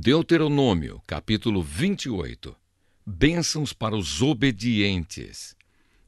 Deuteronômio, capítulo 28. Bênçãos para os obedientes.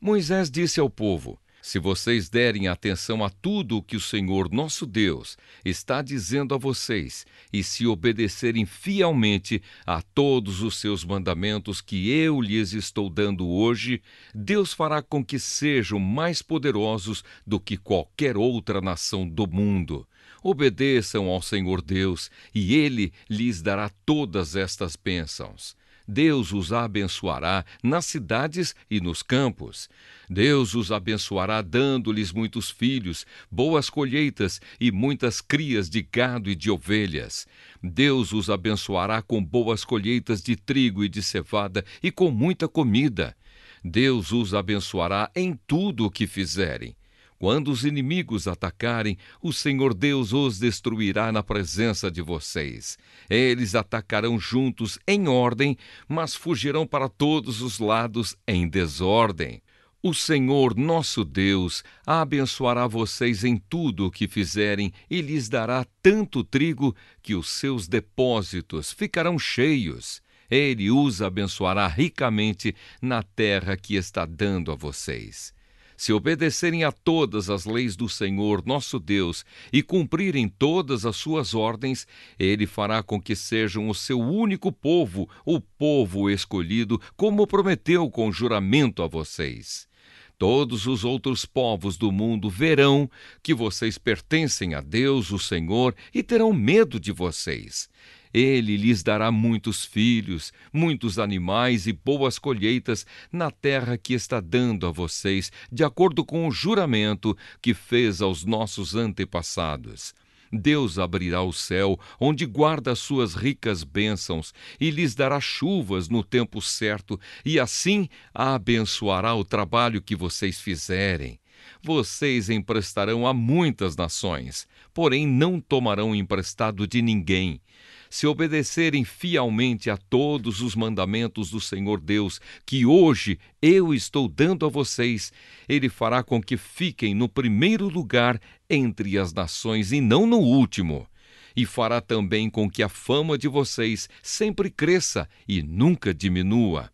Moisés disse ao povo: Se vocês derem atenção a tudo o que o Senhor nosso Deus está dizendo a vocês, e se obedecerem fielmente a todos os seus mandamentos que eu lhes estou dando hoje, Deus fará com que sejam mais poderosos do que qualquer outra nação do mundo Obedeçam ao Senhor Deus, e Ele lhes dará todas estas bênçãos. Deus os abençoará nas cidades e nos campos. Deus os abençoará dando-lhes muitos filhos, boas colheitas e muitas crias de gado e de ovelhas. Deus os abençoará com boas colheitas de trigo e de cevada e com muita comida. Deus os abençoará em tudo o que fizerem. Quando os inimigos atacarem, o Senhor Deus os destruirá na presença de vocês. Eles atacarão juntos em ordem, mas fugirão para todos os lados em desordem. O Senhor nosso Deus abençoará vocês em tudo o que fizerem e lhes dará tanto trigo que os seus depósitos ficarão cheios. Ele os abençoará ricamente na terra que está dando a vocês se obedecerem a todas as leis do Senhor nosso Deus e cumprirem todas as suas ordens, ele fará com que sejam o seu único povo, o povo escolhido, como prometeu com juramento a vocês. Todos os outros povos do mundo verão que vocês pertencem a Deus, o Senhor, e terão medo de vocês. Ele lhes dará muitos filhos, muitos animais e boas colheitas na terra que está dando a vocês, de acordo com o juramento que fez aos nossos antepassados. Deus abrirá o céu, onde guarda suas ricas bênçãos, e lhes dará chuvas no tempo certo, e assim abençoará o trabalho que vocês fizerem. Vocês emprestarão a muitas nações, porém não tomarão emprestado de ninguém se obedecerem fielmente a todos os mandamentos do Senhor Deus, que hoje eu estou dando a vocês, Ele fará com que fiquem no primeiro lugar entre as nações e não no último. E fará também com que a fama de vocês sempre cresça e nunca diminua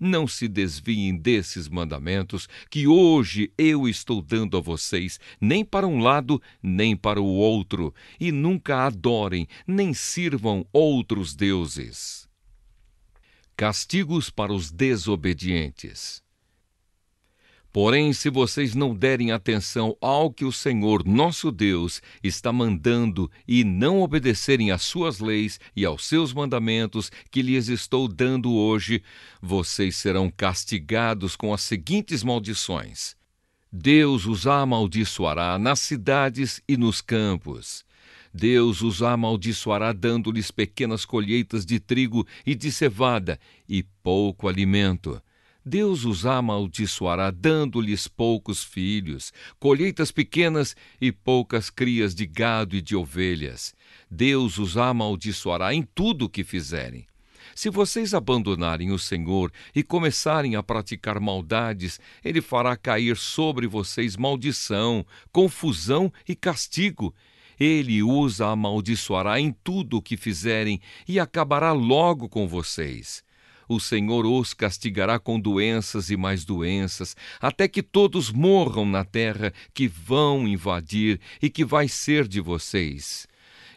não se desviem desses mandamentos que hoje eu estou dando a vocês, nem para um lado, nem para o outro, e nunca adorem, nem sirvam outros deuses. Castigos para os desobedientes. Porém, se vocês não derem atenção ao que o Senhor nosso Deus está mandando e não obedecerem às suas leis e aos seus mandamentos que lhes estou dando hoje, vocês serão castigados com as seguintes maldições: Deus os amaldiçoará nas cidades e nos campos. Deus os amaldiçoará, dando-lhes pequenas colheitas de trigo e de cevada e pouco alimento Deus os amaldiçoará, dando-lhes poucos filhos, colheitas pequenas e poucas crias de gado e de ovelhas. Deus os amaldiçoará em tudo o que fizerem. Se vocês abandonarem o Senhor e começarem a praticar maldades, Ele fará cair sobre vocês maldição, confusão e castigo. Ele os amaldiçoará em tudo o que fizerem e acabará logo com vocês o Senhor os castigará com doenças e mais doenças, até que todos morram na terra que vão invadir e que vai ser de vocês.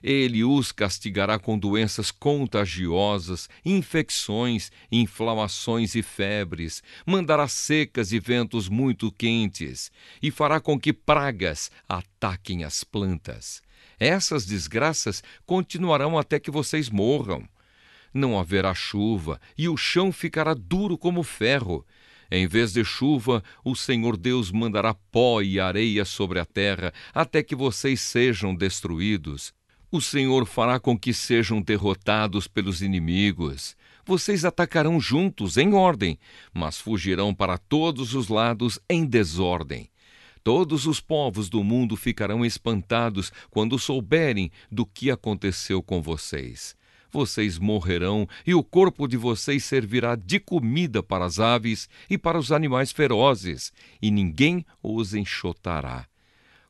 Ele os castigará com doenças contagiosas, infecções, inflamações e febres, mandará secas e ventos muito quentes, e fará com que pragas ataquem as plantas. Essas desgraças continuarão até que vocês morram não haverá chuva, e o chão ficará duro como ferro. Em vez de chuva, o Senhor Deus mandará pó e areia sobre a terra, até que vocês sejam destruídos. O Senhor fará com que sejam derrotados pelos inimigos. Vocês atacarão juntos, em ordem, mas fugirão para todos os lados em desordem. Todos os povos do mundo ficarão espantados quando souberem do que aconteceu com vocês vocês morrerão, e o corpo de vocês servirá de comida para as aves e para os animais ferozes, e ninguém os enxotará.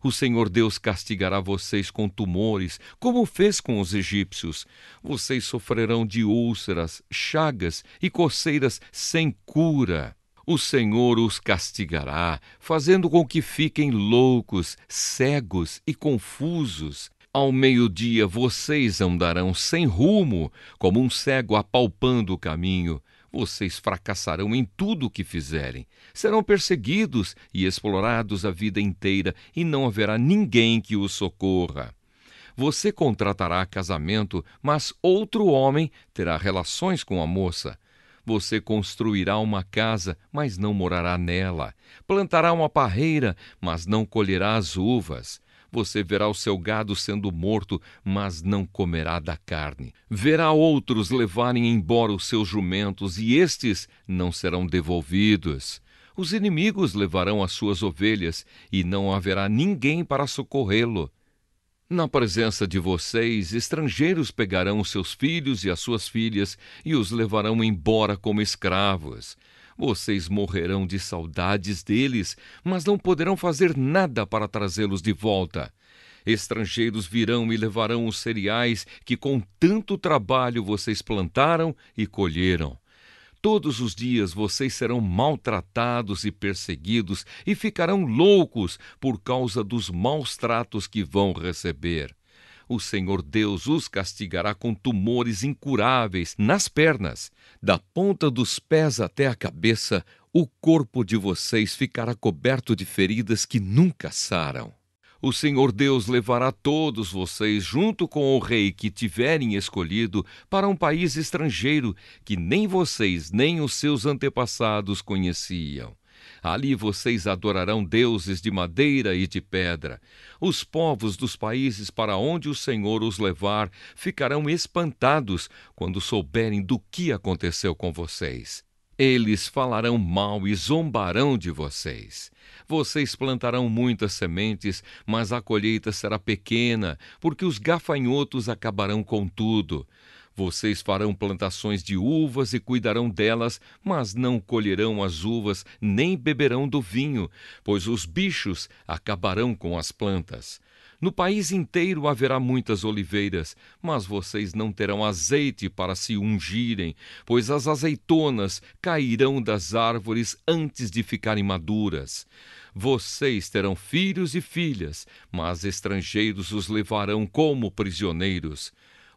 O Senhor Deus castigará vocês com tumores, como fez com os egípcios. Vocês sofrerão de úlceras, chagas e coceiras sem cura. O Senhor os castigará, fazendo com que fiquem loucos, cegos e confusos, ao meio-dia vocês andarão sem rumo, como um cego apalpando o caminho. Vocês fracassarão em tudo o que fizerem. Serão perseguidos e explorados a vida inteira, e não haverá ninguém que os socorra você contratará casamento, mas outro homem terá relações com a moça. Você construirá uma casa, mas não morará nela. Plantará uma parreira, mas não colherá as uvas. Você verá o seu gado sendo morto, mas não comerá da carne. Verá outros levarem embora os seus jumentos, e estes não serão devolvidos. Os inimigos levarão as suas ovelhas, e não haverá ninguém para socorrê-lo. Na presença de vocês, estrangeiros pegarão os seus filhos e as suas filhas e os levarão embora como escravos. Vocês morrerão de saudades deles, mas não poderão fazer nada para trazê-los de volta. Estrangeiros virão e levarão os cereais que com tanto trabalho vocês plantaram e colheram. Todos os dias vocês serão maltratados e perseguidos e ficarão loucos por causa dos maus tratos que vão receber o Senhor Deus os castigará com tumores incuráveis nas pernas, da ponta dos pés até a cabeça, o corpo de vocês ficará coberto de feridas que nunca saram. O Senhor Deus levará todos vocês, junto com o rei que tiverem escolhido, para um país estrangeiro que nem vocês nem os seus antepassados conheciam. Ali vocês adorarão deuses de madeira e de pedra. Os povos dos países para onde o Senhor os levar ficarão espantados quando souberem do que aconteceu com vocês. Eles falarão mal e zombarão de vocês. Vocês plantarão muitas sementes, mas a colheita será pequena, porque os gafanhotos acabarão com tudo. Vocês farão plantações de uvas e cuidarão delas, mas não colherão as uvas nem beberão do vinho, pois os bichos acabarão com as plantas. No país inteiro haverá muitas oliveiras, mas vocês não terão azeite para se ungirem, pois as azeitonas cairão das árvores antes de ficarem maduras. Vocês terão filhos e filhas, mas estrangeiros os levarão como prisioneiros.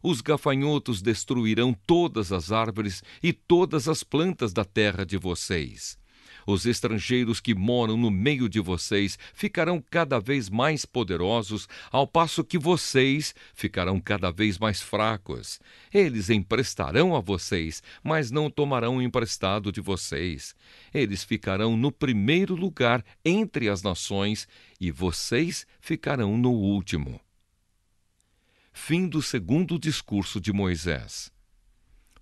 Os gafanhotos destruirão todas as árvores e todas as plantas da terra de vocês. Os estrangeiros que moram no meio de vocês ficarão cada vez mais poderosos, ao passo que vocês ficarão cada vez mais fracos. Eles emprestarão a vocês, mas não tomarão emprestado de vocês. Eles ficarão no primeiro lugar entre as nações e vocês ficarão no último fim do segundo discurso de Moisés.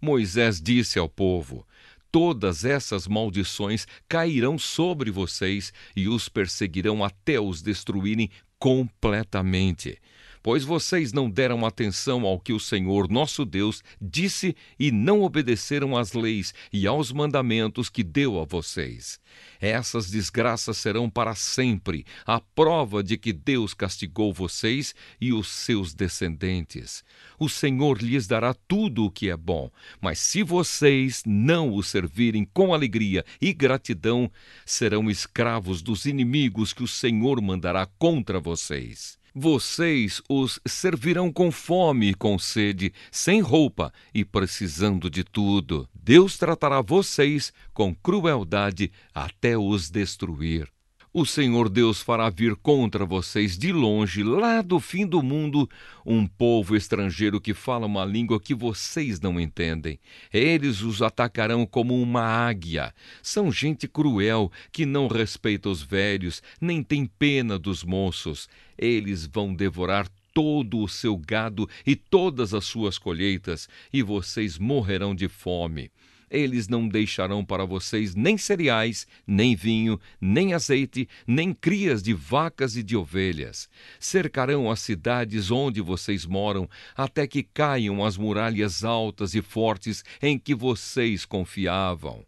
Moisés disse ao povo: Todas essas maldições cairão sobre vocês e os perseguirão até os destruírem completamente pois vocês não deram atenção ao que o Senhor nosso Deus disse e não obedeceram às leis e aos mandamentos que deu a vocês. Essas desgraças serão para sempre a prova de que Deus castigou vocês e os seus descendentes. O Senhor lhes dará tudo o que é bom, mas se vocês não o servirem com alegria e gratidão, serão escravos dos inimigos que o Senhor mandará contra vocês. Vocês os servirão com fome e com sede, sem roupa e precisando de tudo. Deus tratará vocês com crueldade até os destruir o Senhor Deus fará vir contra vocês de longe, lá do fim do mundo, um povo estrangeiro que fala uma língua que vocês não entendem. Eles os atacarão como uma águia. São gente cruel que não respeita os velhos, nem tem pena dos moços. Eles vão devorar todo o seu gado e todas as suas colheitas, e vocês morrerão de fome eles não deixarão para vocês nem cereais, nem vinho, nem azeite, nem crias de vacas e de ovelhas. Cercarão as cidades onde vocês moram, até que caiam as muralhas altas e fortes em que vocês confiavam.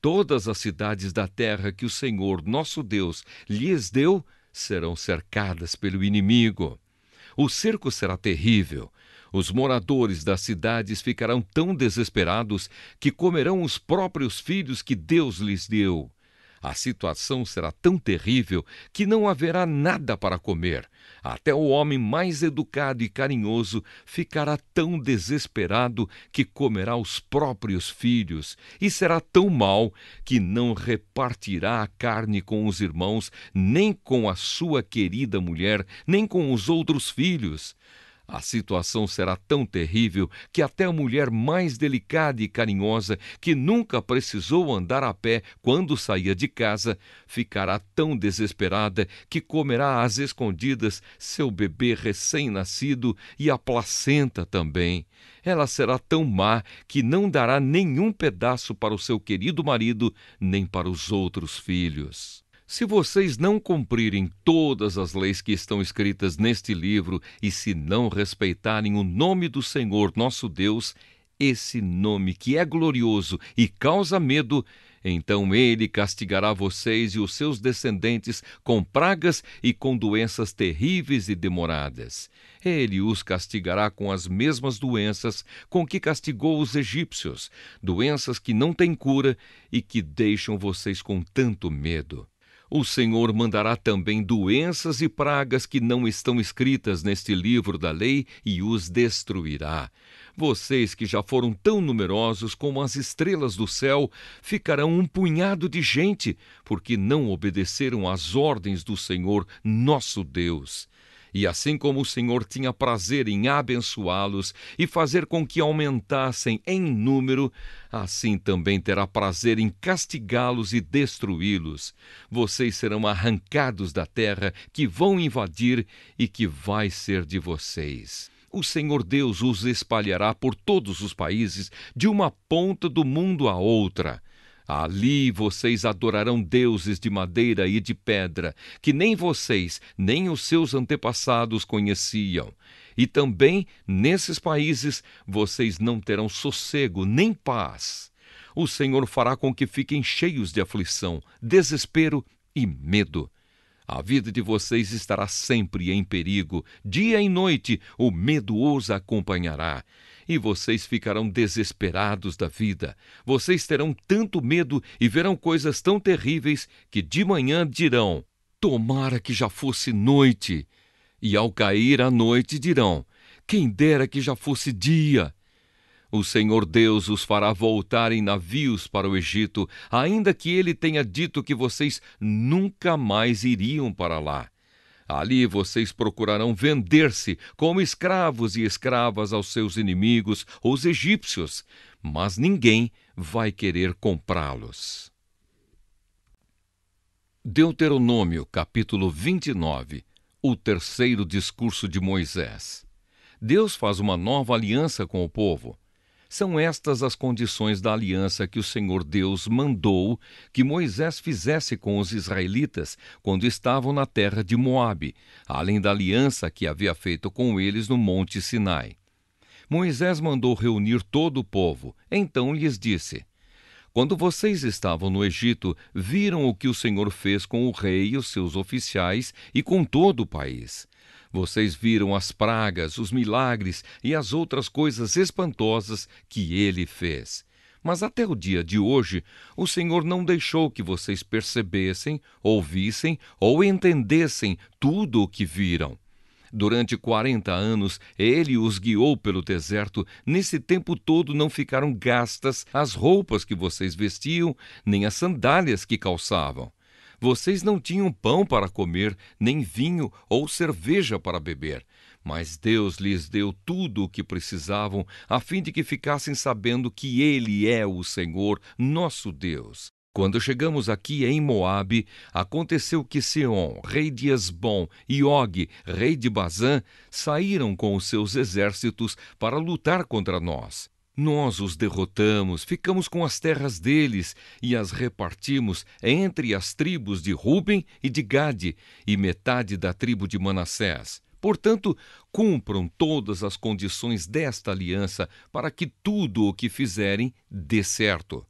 Todas as cidades da terra que o Senhor nosso Deus lhes deu serão cercadas pelo inimigo. O cerco será terrível, os moradores das cidades ficarão tão desesperados que comerão os próprios filhos que Deus lhes deu. A situação será tão terrível que não haverá nada para comer. Até o homem mais educado e carinhoso ficará tão desesperado que comerá os próprios filhos, e será tão mal que não repartirá a carne com os irmãos, nem com a sua querida mulher, nem com os outros filhos. A situação será tão terrível que até a mulher mais delicada e carinhosa, que nunca precisou andar a pé quando saía de casa, ficará tão desesperada que comerá às escondidas seu bebê recém-nascido e a placenta também. Ela será tão má que não dará nenhum pedaço para o seu querido marido nem para os outros filhos. Se vocês não cumprirem todas as leis que estão escritas neste livro e se não respeitarem o nome do Senhor nosso Deus, esse nome que é glorioso e causa medo, então ele castigará vocês e os seus descendentes com pragas e com doenças terríveis e demoradas. Ele os castigará com as mesmas doenças com que castigou os egípcios, doenças que não têm cura e que deixam vocês com tanto medo o Senhor mandará também doenças e pragas que não estão escritas neste livro da lei e os destruirá. Vocês que já foram tão numerosos como as estrelas do céu ficarão um punhado de gente, porque não obedeceram às ordens do Senhor nosso Deus. E assim como o Senhor tinha prazer em abençoá-los e fazer com que aumentassem em número, assim também terá prazer em castigá-los e destruí-los. Vocês serão arrancados da terra que vão invadir e que vai ser de vocês o Senhor Deus os espalhará por todos os países, de uma ponta do mundo à outra. Ali vocês adorarão deuses de madeira e de pedra, que nem vocês, nem os seus antepassados conheciam. E também nesses países vocês não terão sossego nem paz. O Senhor fará com que fiquem cheios de aflição, desespero e medo. A vida de vocês estará sempre em perigo, dia e noite o medo os acompanhará e vocês ficarão desesperados da vida. Vocês terão tanto medo e verão coisas tão terríveis que de manhã dirão: Tomara que já fosse noite. E ao cair a noite dirão: Quem dera que já fosse dia. O Senhor Deus os fará voltar em navios para o Egito, ainda que ele tenha dito que vocês nunca mais iriam para lá. Ali vocês procurarão vender-se como escravos e escravas aos seus inimigos, os egípcios, mas ninguém vai querer comprá-los. Deuteronômio capítulo 29 O terceiro discurso de Moisés. Deus faz uma nova aliança com o povo. São estas as condições da aliança que o Senhor Deus mandou que Moisés fizesse com os israelitas quando estavam na terra de Moabe, além da aliança que havia feito com eles no monte Sinai. Moisés mandou reunir todo o povo, então lhes disse: quando vocês estavam no Egito, viram o que o Senhor fez com o rei e os seus oficiais e com todo o país. Vocês viram as pragas, os milagres e as outras coisas espantosas que ele fez. Mas até o dia de hoje, o Senhor não deixou que vocês percebessem, ouvissem ou entendessem tudo o que viram. Durante 40 anos, ele os guiou pelo deserto. Nesse tempo todo não ficaram gastas as roupas que vocês vestiam, nem as sandálias que calçavam. Vocês não tinham pão para comer, nem vinho ou cerveja para beber. Mas Deus lhes deu tudo o que precisavam, a fim de que ficassem sabendo que Ele é o Senhor, nosso Deus. Quando chegamos aqui em Moabe, aconteceu que Sion, rei de Esbom, e Og, rei de Bazã, saíram com os seus exércitos para lutar contra nós. Nós os derrotamos, ficamos com as terras deles e as repartimos entre as tribos de Ruben e de Gade e metade da tribo de Manassés. Portanto, cumpram todas as condições desta aliança para que tudo o que fizerem dê certo.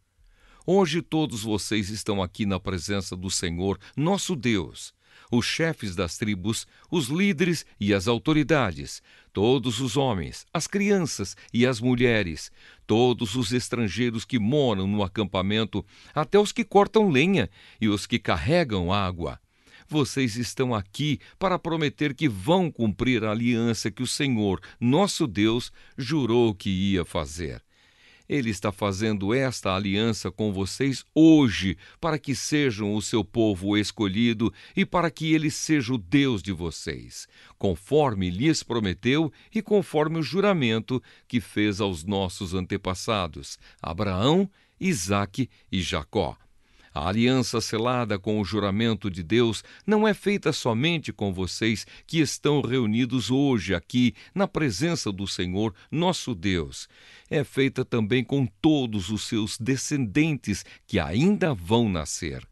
Hoje todos vocês estão aqui na presença do Senhor, nosso Deus os chefes das tribos, os líderes e as autoridades, todos os homens, as crianças e as mulheres, todos os estrangeiros que moram no acampamento, até os que cortam lenha e os que carregam água vocês estão aqui para prometer que vão cumprir a aliança que o Senhor, nosso Deus, jurou que ia fazer. Ele está fazendo esta aliança com vocês hoje, para que sejam o seu povo escolhido e para que ele seja o Deus de vocês, conforme lhes prometeu e conforme o juramento que fez aos nossos antepassados, Abraão, Isaque e Jacó. A aliança selada com o juramento de Deus não é feita somente com vocês que estão reunidos hoje aqui na presença do Senhor, nosso Deus. É feita também com todos os seus descendentes que ainda vão nascer.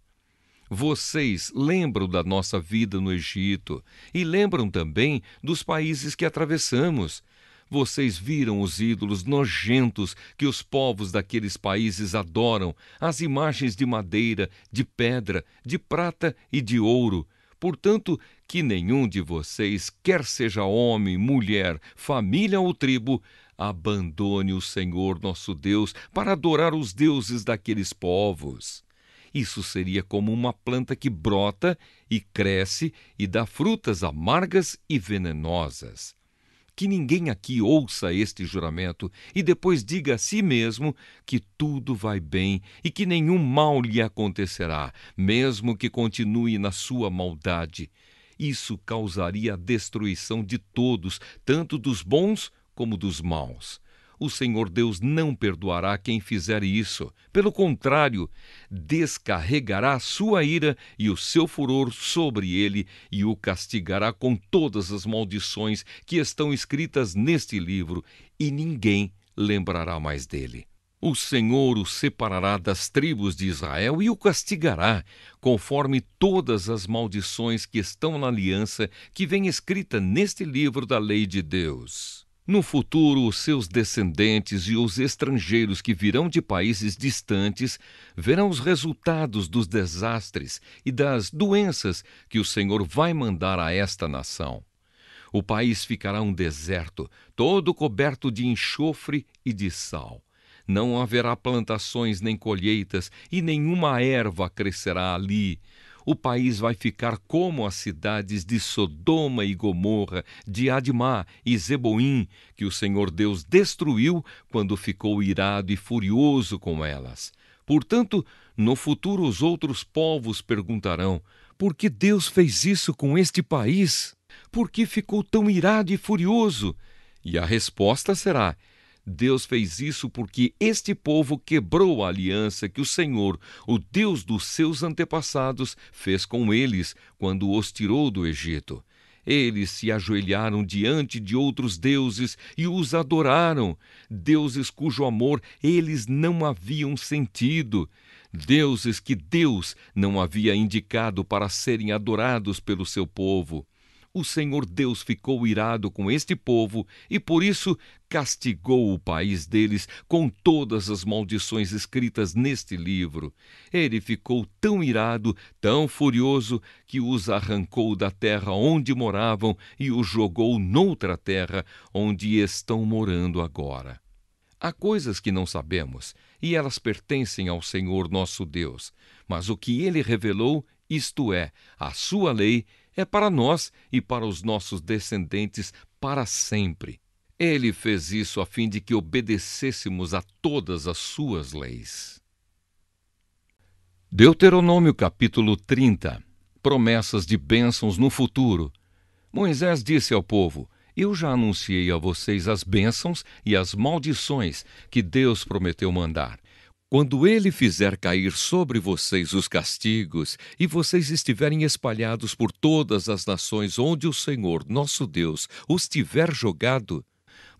Vocês lembram da nossa vida no Egito e lembram também dos países que atravessamos. Vocês viram os ídolos nojentos que os povos daqueles países adoram, as imagens de madeira, de pedra, de prata e de ouro. Portanto, que nenhum de vocês, quer seja homem, mulher, família ou tribo, abandone o Senhor nosso Deus para adorar os deuses daqueles povos. Isso seria como uma planta que brota e cresce e dá frutas amargas e venenosas que ninguém aqui ouça este juramento e depois diga a si mesmo que tudo vai bem e que nenhum mal lhe acontecerá, mesmo que continue na sua maldade. Isso causaria a destruição de todos, tanto dos bons como dos maus o Senhor Deus não perdoará quem fizer isso. Pelo contrário, descarregará sua ira e o seu furor sobre ele e o castigará com todas as maldições que estão escritas neste livro, e ninguém lembrará mais dele. O Senhor o separará das tribos de Israel e o castigará, conforme todas as maldições que estão na aliança que vem escrita neste livro da lei de Deus. No futuro, os seus descendentes e os estrangeiros que virão de países distantes verão os resultados dos desastres e das doenças que o Senhor vai mandar a esta nação. O país ficará um deserto, todo coberto de enxofre e de sal. Não haverá plantações nem colheitas, e nenhuma erva crescerá ali o país vai ficar como as cidades de Sodoma e Gomorra, de Admá e Zeboim, que o Senhor Deus destruiu quando ficou irado e furioso com elas. Portanto, no futuro os outros povos perguntarão: por que Deus fez isso com este país? Por que ficou tão irado e furioso? E a resposta será: Deus fez isso porque este povo quebrou a aliança que o Senhor, o Deus dos seus antepassados, fez com eles quando os tirou do Egito. Eles se ajoelharam diante de outros deuses e os adoraram, deuses cujo amor eles não haviam sentido, deuses que Deus não havia indicado para serem adorados pelo seu povo o Senhor Deus ficou irado com este povo e por isso castigou o país deles com todas as maldições escritas neste livro. Ele ficou tão irado, tão furioso, que os arrancou da terra onde moravam e os jogou noutra terra onde estão morando agora. Há coisas que não sabemos, e elas pertencem ao Senhor nosso Deus, mas o que ele revelou, isto é, a sua lei, é para nós e para os nossos descendentes para sempre. Ele fez isso a fim de que obedecêssemos a todas as suas leis. Deuteronômio capítulo 30 Promessas de bênçãos no futuro. Moisés disse ao povo: Eu já anunciei a vocês as bênçãos e as maldições que Deus prometeu mandar. Quando ele fizer cair sobre vocês os castigos, e vocês estiverem espalhados por todas as nações onde o Senhor, nosso Deus, os tiver jogado,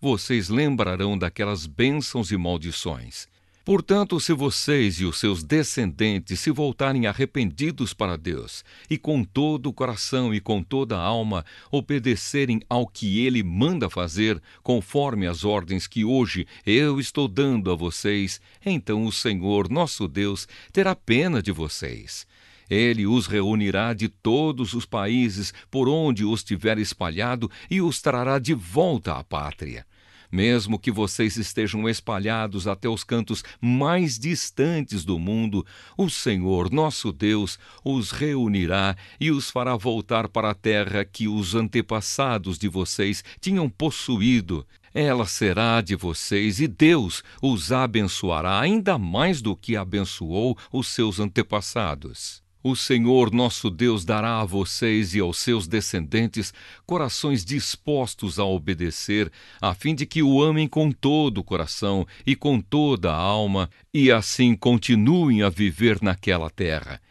vocês lembrarão daquelas bênçãos e maldições Portanto, se vocês e os seus descendentes se voltarem arrependidos para Deus, e com todo o coração e com toda a alma obedecerem ao que Ele manda fazer, conforme as ordens que hoje eu estou dando a vocês, então o Senhor nosso Deus terá pena de vocês. Ele os reunirá de todos os países por onde os tiver espalhado e os trará de volta à pátria. Mesmo que vocês estejam espalhados até os cantos mais distantes do mundo, o Senhor, nosso Deus, os reunirá e os fará voltar para a terra que os antepassados de vocês tinham possuído. Ela será de vocês e Deus os abençoará ainda mais do que abençoou os seus antepassados. O Senhor nosso Deus dará a vocês e aos seus descendentes corações dispostos a obedecer, a fim de que o amem com todo o coração e com toda a alma, e assim continuem a viver naquela terra.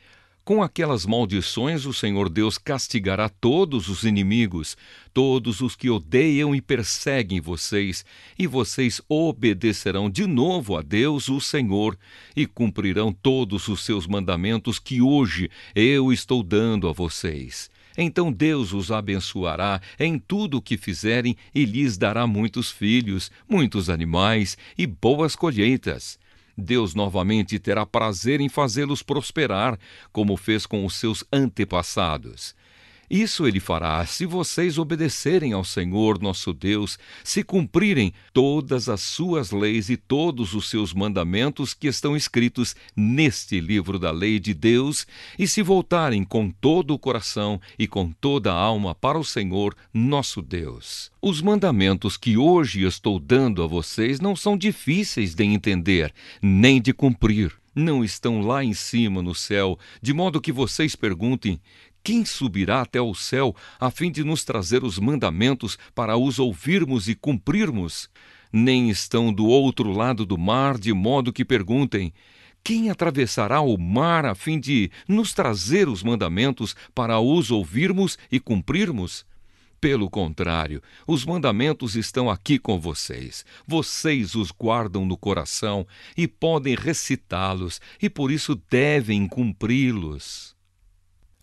Com aquelas maldições, o Senhor Deus castigará todos os inimigos, todos os que odeiam e perseguem vocês, e vocês obedecerão de novo a Deus, o Senhor, e cumprirão todos os seus mandamentos que hoje eu estou dando a vocês. Então Deus os abençoará em tudo o que fizerem e lhes dará muitos filhos, muitos animais e boas colheitas Deus novamente terá prazer em fazê-los prosperar, como fez com os seus antepassados. Isso ele fará se vocês obedecerem ao Senhor nosso Deus, se cumprirem todas as suas leis e todos os seus mandamentos que estão escritos neste livro da lei de Deus, e se voltarem com todo o coração e com toda a alma para o Senhor nosso Deus. Os mandamentos que hoje estou dando a vocês não são difíceis de entender, nem de cumprir não estão lá em cima no céu, de modo que vocês perguntem: quem subirá até o céu a fim de nos trazer os mandamentos para os ouvirmos e cumprirmos? Nem estão do outro lado do mar, de modo que perguntem: Quem atravessará o mar a fim de nos trazer os mandamentos para os ouvirmos e cumprirmos? Pelo contrário, os mandamentos estão aqui com vocês. Vocês os guardam no coração e podem recitá-los, e por isso devem cumpri-los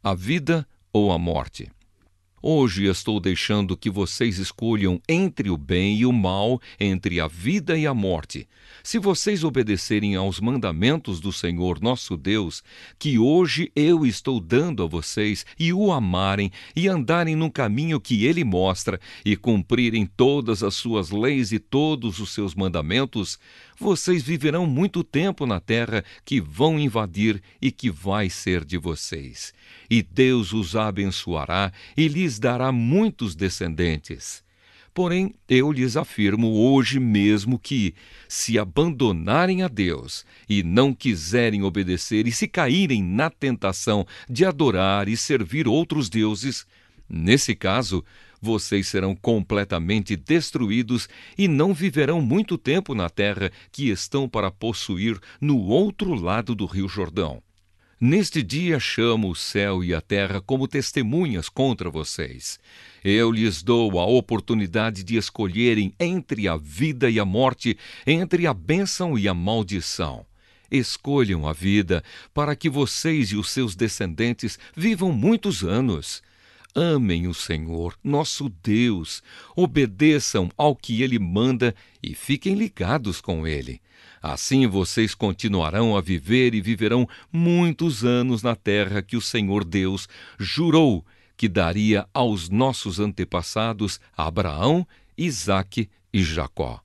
a vida ou a morte, Hoje estou deixando que vocês escolham entre o bem e o mal, entre a vida e a morte. Se vocês obedecerem aos mandamentos do Senhor nosso Deus, que hoje eu estou dando a vocês, e o amarem, e andarem no caminho que ele mostra, e cumprirem todas as suas leis e todos os seus mandamentos, vocês viverão muito tempo na terra que vão invadir e que vai ser de vocês. E Deus os abençoará e lhes lhes dará muitos descendentes. Porém, eu lhes afirmo hoje mesmo que, se abandonarem a Deus e não quiserem obedecer e se caírem na tentação de adorar e servir outros deuses, nesse caso, vocês serão completamente destruídos e não viverão muito tempo na terra que estão para possuir no outro lado do Rio Jordão. Neste dia chamo o céu e a terra como testemunhas contra vocês. Eu lhes dou a oportunidade de escolherem entre a vida e a morte, entre a bênção e a maldição. Escolham a vida para que vocês e os seus descendentes vivam muitos anos. Amem o Senhor, nosso Deus, obedeçam ao que Ele manda e fiquem ligados com Ele. Assim vocês continuarão a viver e viverão muitos anos na terra que o Senhor Deus jurou que daria aos nossos antepassados Abraão, Isaque e Jacó.